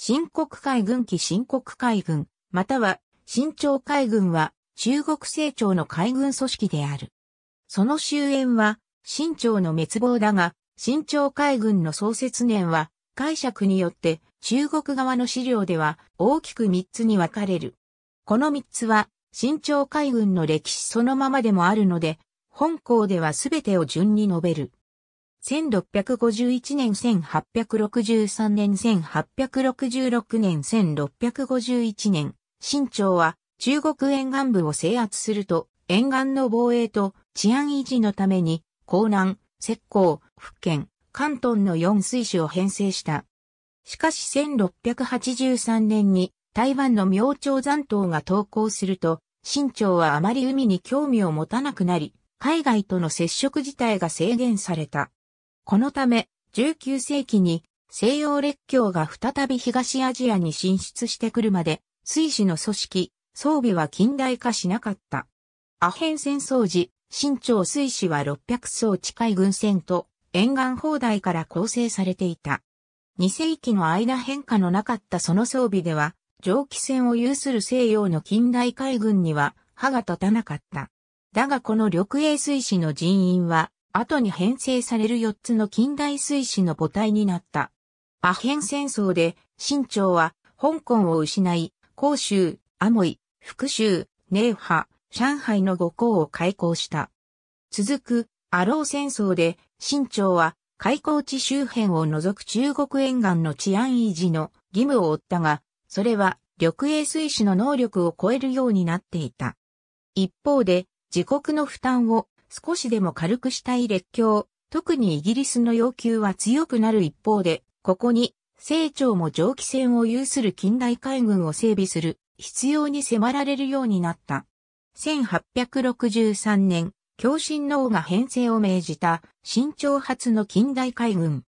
新国海軍機新国海軍、または新朝海軍は中国清朝の海軍組織である。その終焉は新朝の滅亡だが、新朝海軍の創設年は解釈によって中国側の資料では大きく3つに分かれる。この3つは新朝海軍の歴史そのままでもあるので、本校では全てを順に述べる。1651年1863年1866年1651年、清朝は中国沿岸部を制圧すると、沿岸の防衛と治安維持のために、江南、石膏、福建、関東の4水種を編成した。しかし1683年に台湾の明朝残党が投降すると、清朝はあまり海に興味を持たなくなり、海外との接触自体が制限された。このため、19世紀に西洋列強が再び東アジアに進出してくるまで、水師の組織、装備は近代化しなかった。アヘン戦争時、新朝水師は600艘近い軍船と沿岸砲台から構成されていた。2世紀の間変化のなかったその装備では、蒸気船を有する西洋の近代海軍には歯が立たなかった。だがこの緑栄水師の人員は後に編成される4つの近代水師の母体になった。アヘン戦争で、清朝は、香港を失い、広州、アモイ、福州、寧波、上海の五港を開港した。続く、アロー戦争で、清朝は、開港地周辺を除く中国沿岸の治安維持の義務を負ったが、それは、緑英水師の能力を超えるようになっていた。一方で、自国の負担を少しでも軽くしたい列強、特にイギリスの要求は強くなる一方で、ここに、清朝も蒸気船を有する近代海軍を整備する必要に迫られるようになった。1863年、共振の王が編成を命じた新朝初の近代海軍。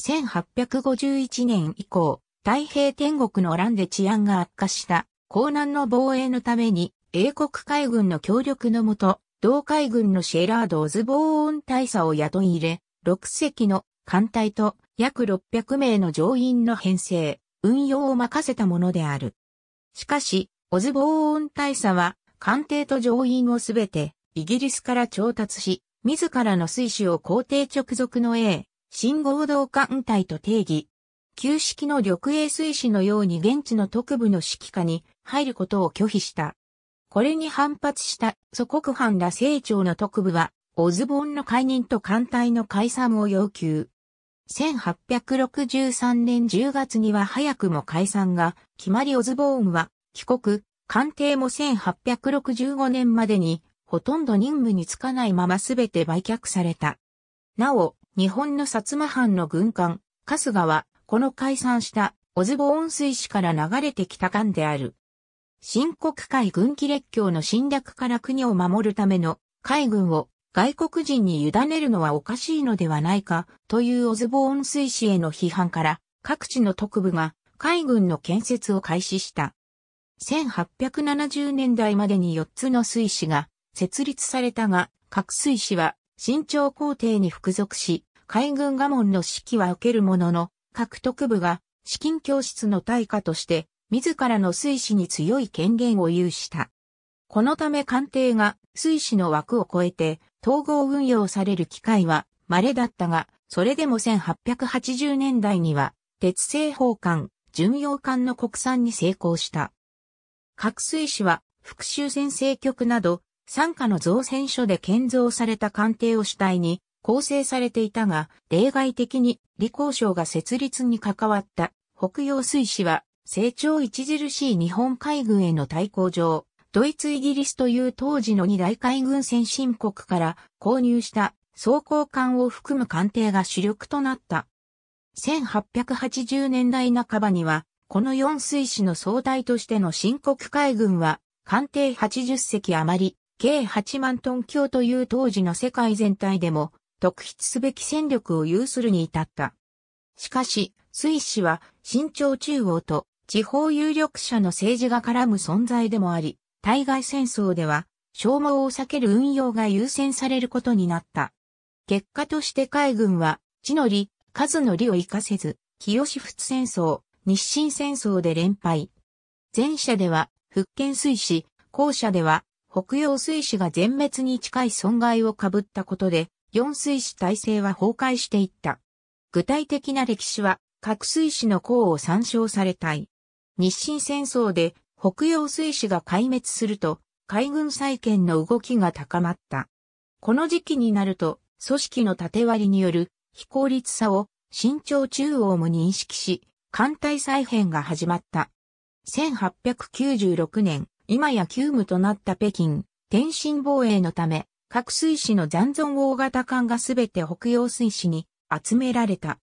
1851年以降、太平天国の乱で治安が悪化した、江南の防衛のために、英国海軍の協力のもと、同海軍のシェラード・オズボーン大佐を雇い入れ、6隻の艦隊と約600名の乗員の編成、運用を任せたものである。しかし、オズボーン大佐は、艦艇と乗員をすべて、イギリスから調達し、自らの水手を皇帝直属の A、新合同艦隊と定義。旧式の緑衛水師のように現地の特部の指揮下に入ることを拒否した。これに反発した祖国藩ら成長の特部は、オズボンの解任と艦隊の解散を要求。1863年10月には早くも解散が決まりオズボーンは帰国、官邸も1865年までにほとんど任務につかないまま全て売却された。なお、日本の薩摩藩の軍艦、春日はこの解散したオズボーン水師から流れてきた艦である。新国海軍機列強の侵略から国を守るための海軍を外国人に委ねるのはおかしいのではないかというオズボーン水師への批判から各地の特部が海軍の建設を開始した。1870年代までに4つの水師が設立されたが、各水師は新朝皇帝に服属し、海軍我門の指揮は受けるものの、各特部が資金教室の対価として自らの水死に強い権限を有した。このため官邸が水死の枠を超えて統合運用される機会は稀だったが、それでも1880年代には鉄製砲艦、巡洋艦の国産に成功した。各水死は復讐先制局など、参加の造船所で建造された官邸を主体に構成されていたが、例外的に李光省が設立に関わった北洋水死は成長著しい日本海軍への対抗上、ドイツイギリスという当時の二大海軍先進国から購入した装甲艦を含む艦艇が主力となった。1880年代半ばには、この四水師の総体としての新国海軍は、艦艇80隻余り、計8万トン強という当時の世界全体でも、特筆すべき戦力を有するに至った。しかし、水師は、新朝中央と地方有力者の政治が絡む存在でもあり、対外戦争では消耗を避ける運用が優先されることになった。結果として海軍は、地の利、数の利を活かせず、清仏戦争、日清戦争で連敗。前者では、福建水師、後者では、北洋水師が全滅に近い損害を被ったことで、四水師体制は崩壊していった。具体的な歴史は、各水師の功を参照されたい。日清戦争で北洋水師が壊滅すると海軍再建の動きが高まった。この時期になると組織の縦割りによる非効率さを新朝中央も認識し、艦隊再編が始まった。1896年、今や急務となった北京、天津防衛のため、各水師の残存大型艦がすべて北洋水師に集められた。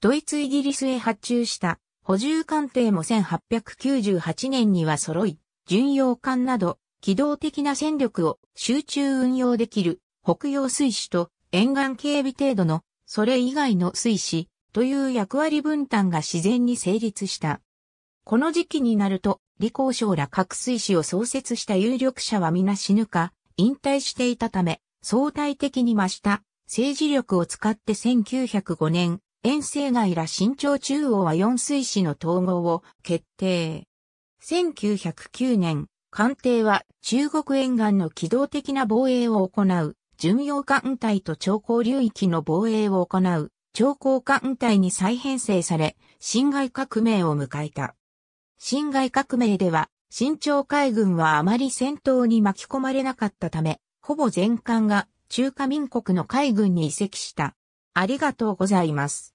ドイツイギリスへ発注した補充艦艇も1898年には揃い、巡洋艦など、機動的な戦力を集中運用できる北洋水師と沿岸警備程度のそれ以外の水師という役割分担が自然に成立した。この時期になると、李光省ら各水師を創設した有力者は皆死ぬか、引退していたため、相対的に増した政治力を使って1905年、遠征外ら新朝中央は四水市の統合を決定。1909年、艦艇は中国沿岸の機動的な防衛を行う、巡洋艦隊と長江流域の防衛を行う、長江艦隊に再編成され、侵害革命を迎えた。侵害革命では、新朝海軍はあまり戦闘に巻き込まれなかったため、ほぼ全艦が中華民国の海軍に移籍した。ありがとうございます。